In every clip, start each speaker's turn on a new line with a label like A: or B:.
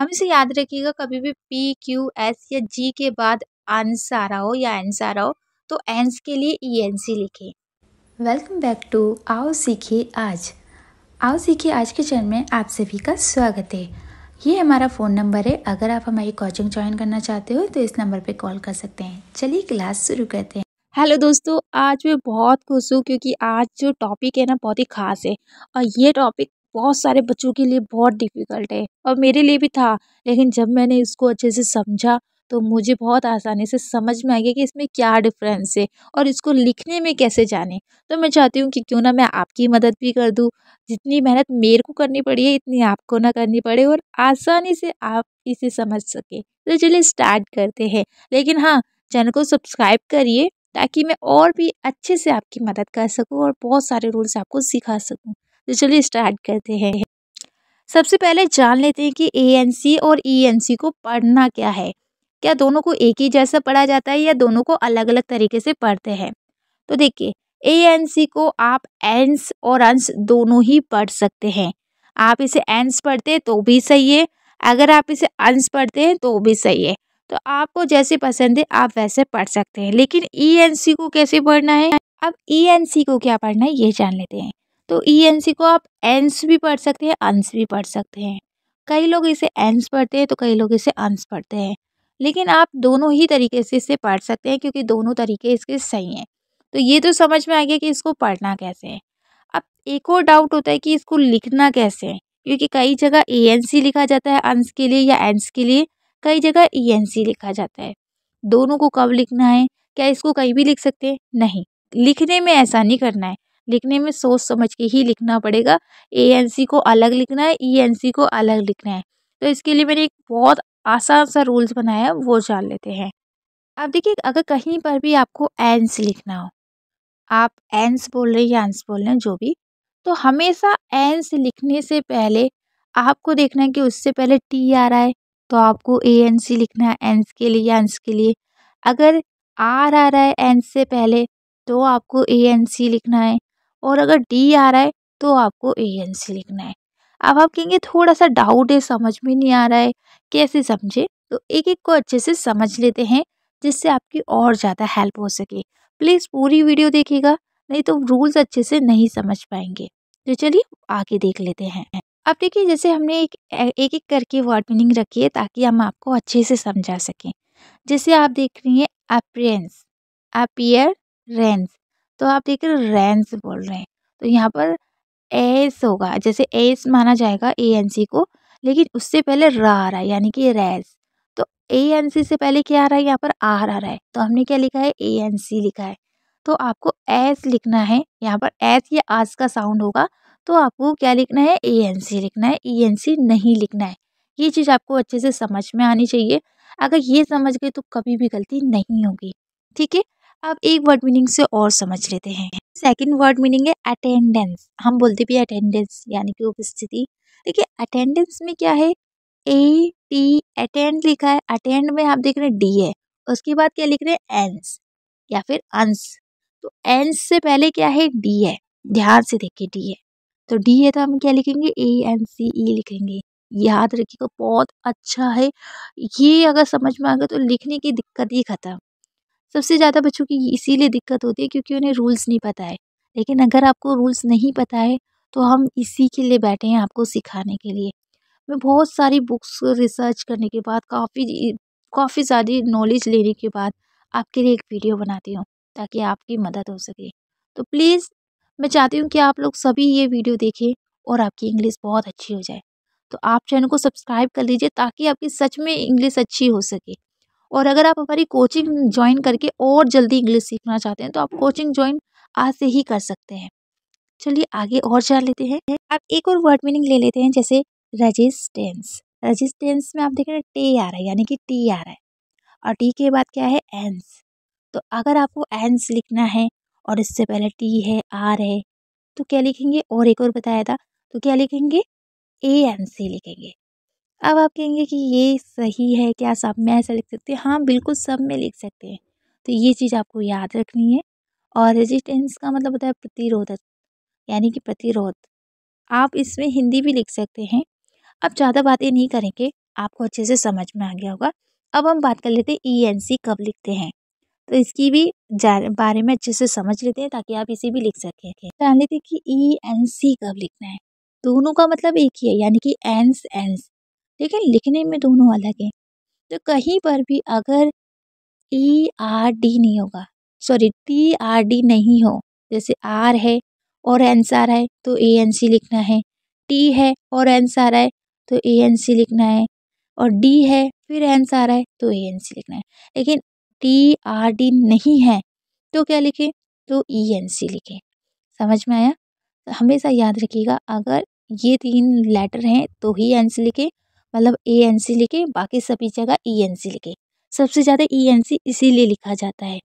A: हम इसे याद रखिएगा कभी भी पी क्यू एस या जी के बाद आंस आ रहा हो या एंस आ रहा हो तो एंस के लिए ई एन सी लिखें वेलकम बैक टू आओ सीखे आज आओ सीखे आज के चैनल में आप सभी का स्वागत है ये हमारा फ़ोन नंबर है अगर आप हमारी कोचिंग ज्वाइन करना चाहते हो तो इस नंबर पे कॉल कर सकते हैं चलिए क्लास शुरू करते हैं हेलो दोस्तों आज मैं बहुत खुश हूँ क्योंकि आज जो टॉपिक है ना बहुत ही ख़ास है और ये टॉपिक बहुत सारे बच्चों के लिए बहुत डिफिकल्ट है और मेरे लिए भी था लेकिन जब मैंने इसको अच्छे से समझा तो मुझे बहुत आसानी से समझ में आ गया कि इसमें क्या डिफरेंस है और इसको लिखने में कैसे जाने तो मैं चाहती हूँ कि क्यों ना मैं आपकी मदद भी कर दूँ जितनी मेहनत मेरे को करनी पड़ी है इतनी आपको ना करनी पड़े और आसानी से आप इसे समझ सके तो चलिए स्टार्ट करते हैं लेकिन हाँ चैनल को सब्सक्राइब करिए ताकि मैं और भी अच्छे से आपकी मदद कर सकूँ और बहुत सारे रूल्स आपको सिखा सकूँ तो चलिए स्टार्ट करते हैं सबसे पहले जान लेते हैं कि ए एन सी और ई एन सी को पढ़ना क्या है क्या दोनों को एक ही जैसा पढ़ा जाता है या दोनों को अलग अलग तरीके से पढ़ते हैं तो देखिए ए एन सी को आप एंस और अंश दोनों ही पढ़ सकते हैं आप इसे एंस पढ़ते हैं तो भी सही है अगर आप इसे अंश पढ़ते हैं तो भी सही है तो आपको जैसे पसंद है आप वैसे पढ़ सकते हैं लेकिन ई एन सी को कैसे पढ़ना है अब ई एन सी को क्या पढ़ना है ये जान लेते हैं तो ई एन सी को आप एंस भी पढ़ सकते हैं अंश भी पढ़ सकते हैं कई लोग इसे एंस पढ़ते हैं तो कई लोग इसे अंश पढ़ते हैं लेकिन आप दोनों ही तरीके से इसे पढ़ सकते हैं क्योंकि दोनों तरीके इसके सही हैं तो ये तो समझ में आ गया कि इसको पढ़ना कैसे है अब एक और डाउट होता है कि इसको लिखना कैसे है क्योंकि कई जगह ए एन सी लिखा जाता है अंश के लिए या एंस के लिए कई जगह ई एन सी लिखा जाता है दोनों को कब लिखना है क्या इसको कहीं भी लिख सकते हैं नहीं लिखने में ऐसा नहीं करना है लिखने में सोच समझ के ही लिखना पड़ेगा ए एन सी को अलग लिखना है ई एन सी को अलग लिखना है तो इसके लिए मैंने एक बहुत आसान सा रूल्स बनाया वो जान लेते हैं अब देखिए अगर कहीं पर भी आपको एंस लिखना हो आप एंस बोल रहे हैं या एंस बोल रहे हैं जो भी तो हमेशा एंस लिखने से पहले आपको देखना है कि उससे पहले टी आ रहा है तो आपको ए एन सी लिखना है एंस के लिए या एंस के लिए अगर आर आ रहा है एंस से पहले तो आपको ए एन सी लिखना है और अगर डी आ रहा है तो आपको ए एन सी लिखना है अब आप कहेंगे थोड़ा सा डाउट है समझ में नहीं आ रहा है कैसे समझे तो एक एक को अच्छे से समझ लेते हैं जिससे आपकी और ज़्यादा हेल्प हो सके प्लीज़ पूरी वीडियो देखिएगा नहीं तो रूल्स अच्छे से नहीं समझ पाएंगे तो चलिए आगे देख लेते हैं अब देखिए जैसे हमने एक एक एक करके वर्ड मीनिंग रखी है ताकि हम आपको अच्छे से समझा सकें जैसे आप देख रही हैं अप्रियंस अपियर रेंस तो आप देख रहे रैंस बोल रहे हैं तो यहाँ पर एस होगा जैसे एस माना जाएगा ए एन सी को लेकिन उससे पहले र आ रहा है यानी कि रैस तो ए एन सी से पहले क्या आ रहा है यहाँ पर आर आ रहा है तो हमने क्या लिखा है ए एन सी लिखा है तो आपको एस लिखना है यहाँ पर एस या आस का साउंड होगा तो आपको क्या लिखना है ए एन सी लिखना है ई एन सी नहीं लिखना है ये चीज़ आपको अच्छे से समझ में आनी चाहिए अगर ये समझ गए तो कभी भी गलती नहीं होगी ठीक है अब एक वर्ड मीनिंग से और समझ लेते हैं सेकंड वर्ड मीनिंग है अटेंडेंस हम बोलते भी अटेंडेंस यानी कि उपस्थिति देखिए अटेंडेंस में क्या है ए टी अटेंड लिखा है अटेंड में आप देख रहे हैं डी है उसके बाद क्या लिख रहे हैं एंस या फिर अंस तो एंस से पहले क्या है डी है ध्यान से देखिए डी है तो डी है तो हम क्या लिखेंगे ए एन सी ई लिखेंगे याद रखिएगा बहुत अच्छा है ये अगर समझ में आ गया तो लिखने की दिक्कत ही खत्म सबसे ज़्यादा बच्चों की इसीलिए दिक्कत होती है क्योंकि उन्हें रूल्स नहीं पता है लेकिन अगर आपको रूल्स नहीं पता है तो हम इसी के लिए बैठे हैं आपको सिखाने के लिए मैं बहुत सारी बुक्स रिसर्च करने के बाद काफ़ी काफ़ी ज़्यादा नॉलेज लेने के बाद आपके लिए एक वीडियो बनाती हूँ ताकि आपकी मदद हो सके तो प्लीज़ मैं चाहती हूँ कि आप लोग सभी ये वीडियो देखें और आपकी इंग्लिश बहुत अच्छी हो जाए तो आप चैनल को सब्सक्राइब कर लीजिए ताकि आपकी सच में इंग्लिश अच्छी हो सके और अगर आप हमारी कोचिंग ज्वाइन करके और जल्दी इंग्लिश सीखना चाहते हैं तो आप कोचिंग ज्वाइन आज से ही कर सकते हैं चलिए आगे और जान लेते हैं आप एक और वर्ड मीनिंग ले लेते हैं जैसे रजिस्टेंस रजिस्टेंस में आप देख रहे हैं टे आ रहा है यानी कि टी आ रहा है और टी के बाद क्या है एंस तो अगर आपको एंस लिखना है और इससे पहले टी है आर है तो क्या लिखेंगे और एक और बताया था तो क्या लिखेंगे ए एन सी लिखेंगे अब आप कहेंगे कि ये सही है क्या सब में ऐसा लिख सकते हैं हाँ बिल्कुल सब में लिख सकते हैं तो ये चीज़ आपको याद रखनी है और रेजिस्टेंस का मतलब होता है प्रतिरोधक यानी कि प्रतिरोध आप इसमें हिंदी भी लिख सकते हैं अब ज़्यादा बातें नहीं करेंगे आपको अच्छे से समझ में आ गया होगा अब हम बात कर लेते हैं ई एन सी कब लिखते हैं तो इसकी भी बारे में अच्छे से समझ लेते हैं ताकि आप इसे भी लिख सकें जान लेते हैं कि ई एन सी कब लिखना है दोनों का मतलब एक ही है यानी कि एंस एंस लेकिन लिखने में दोनों अलग हैं तो कहीं पर भी अगर ई आर डी नहीं होगा सॉरी टी आर डी नहीं हो जैसे आर है और आंसर है तो ए एन सी लिखना है टी है और आंसर है तो ए एन सी लिखना है और डी है फिर आर है तो ए एन सी लिखना है लेकिन टी आर डी नहीं है तो क्या लिखें तो ई एन सी लिखें समझ में आया तो हमेशा याद रखिएगा अगर ये तीन लेटर हैं तो ही एन सी लिखें मतलब ए एन सी लिखे बाकी सभी जगह ई एन सी लिखे सबसे ज़्यादा ई e एन सी इसीलिए लिखा जाता है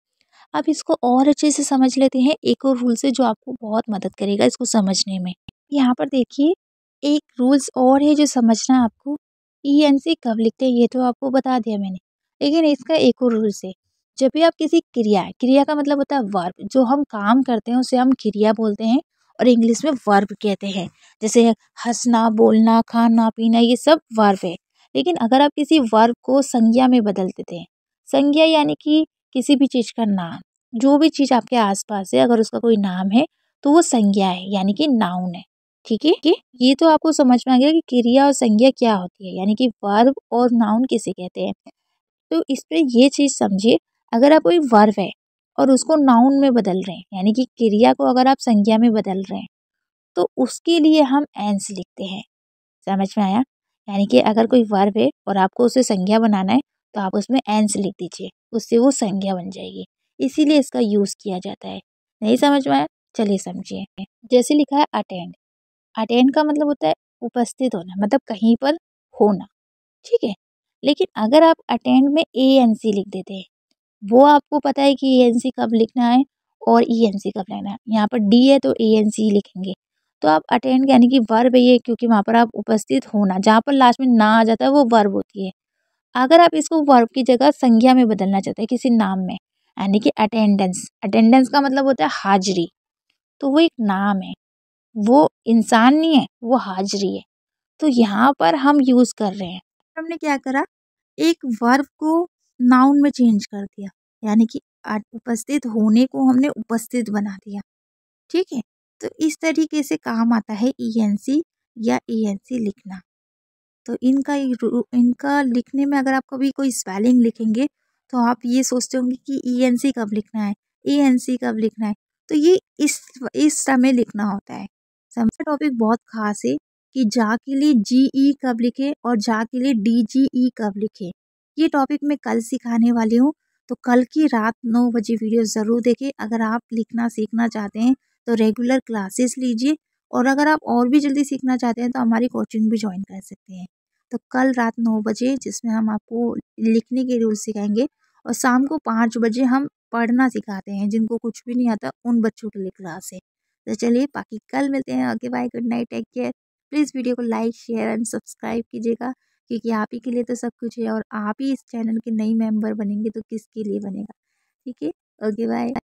A: अब इसको और अच्छे से समझ लेते हैं एक और रूल से जो आपको बहुत मदद करेगा इसको समझने में यहाँ पर देखिए एक रूल्स और है जो समझना आपको ई एन सी कब लिखते हैं ये तो आपको बता दिया मैंने लेकिन इसका एक और रूल्स है जब भी आप किसी क्रिया क्रिया का मतलब होता है वर्ब जो हम काम करते हैं उसे हम क्रिया बोलते हैं और इंग्लिश में वर्ब कहते हैं जैसे हंसना बोलना खाना पीना ये सब वर्ब है लेकिन अगर आप किसी वर्ब को संज्ञा में बदल देते हैं संज्ञा यानी कि किसी भी चीज़ का नाम जो भी चीज़ आपके आसपास है अगर उसका कोई नाम है तो वो संज्ञा है यानी कि नाउन है ठीक है कि ये तो आपको समझ में आ गया कि क्रिया और संज्ञा क्या होती है यानी कि वर्ब और नाउन किसे कहते हैं तो इस पर यह चीज़ समझिए अगर आप कोई वर्ब है और उसको नाउन में बदल रहे हैं यानी कि क्रिया को अगर आप संज्ञा में बदल रहे हैं तो उसके लिए हम एंस लिखते हैं समझ में आया यानी कि अगर कोई वर्ब है और आपको उसे संज्ञा बनाना है तो आप उसमें एंस लिख दीजिए उससे वो संज्ञा बन जाएगी इसीलिए इसका यूज़ किया जाता है नहीं समझ में आया चलिए समझिए जैसे लिखा है अटेंड अटेंड का मतलब होता है उपस्थित होना मतलब कहीं पर होना ठीक है लेकिन अगर आप अटेंड में ए एन सी लिख देते हैं वो आपको पता है कि ए एन सी कब लिखना है और ई एन सी कब लिखना है यहाँ पर डी है तो ए एन सी लिखेंगे तो आप अटेंड यानी कि वर्ब है ये क्योंकि वहाँ पर आप उपस्थित होना जहाँ पर लास्ट में ना आ जाता है वो वर्ब होती है अगर आप इसको वर्ब की जगह संज्ञा में बदलना चाहते हैं किसी नाम में यानी कि अटेंडेंस अटेंडेंस का मतलब होता है हाजिरी तो वो एक नाम है वो इंसान नहीं है वो हाजिरी है तो यहाँ पर हम यूज़ कर रहे हैं हमने क्या करा एक वर्ब को नाउन में चेंज कर दिया यानी कि उपस्थित होने को हमने उपस्थित बना दिया ठीक है तो इस तरीके से काम आता है ई e या ए लिखना तो इनका इनका लिखने में अगर आप कभी कोई स्पेलिंग लिखेंगे तो आप ये सोचते होंगे कि ई एन सी कब लिखना है ए एन सी कब लिखना है तो ये इस इस समय लिखना होता है समय टॉपिक बहुत खास है कि जा के लिए जी ई e कब लिखे और जा के लिए डी जी ई कब लिखे ये टॉपिक मैं कल सिखाने वाली हूँ तो कल की रात नौ बजे वीडियो ज़रूर देखें अगर आप लिखना सीखना चाहते हैं तो रेगुलर क्लासेस लीजिए और अगर आप और भी जल्दी सीखना चाहते हैं तो हमारी कोचिंग भी ज्वाइन कर सकते हैं तो कल रात नौ बजे जिसमें हम आपको लिखने के रूल सिखाएंगे और शाम को पाँच बजे हम पढ़ना सिखाते हैं जिनको कुछ भी नहीं आता उन बच्चों के लिए क्लास है तो चलिए बाकी कल मिलते हैं okay bye good night take care please video को लाइक शेयर एंड सब्सक्राइब कीजिएगा क्योंकि आप ही के लिए तो सब कुछ है और आप ही इस चैनल के नई मेंबर बनेंगे तो किसके लिए बनेगा ठीक है ओके बाय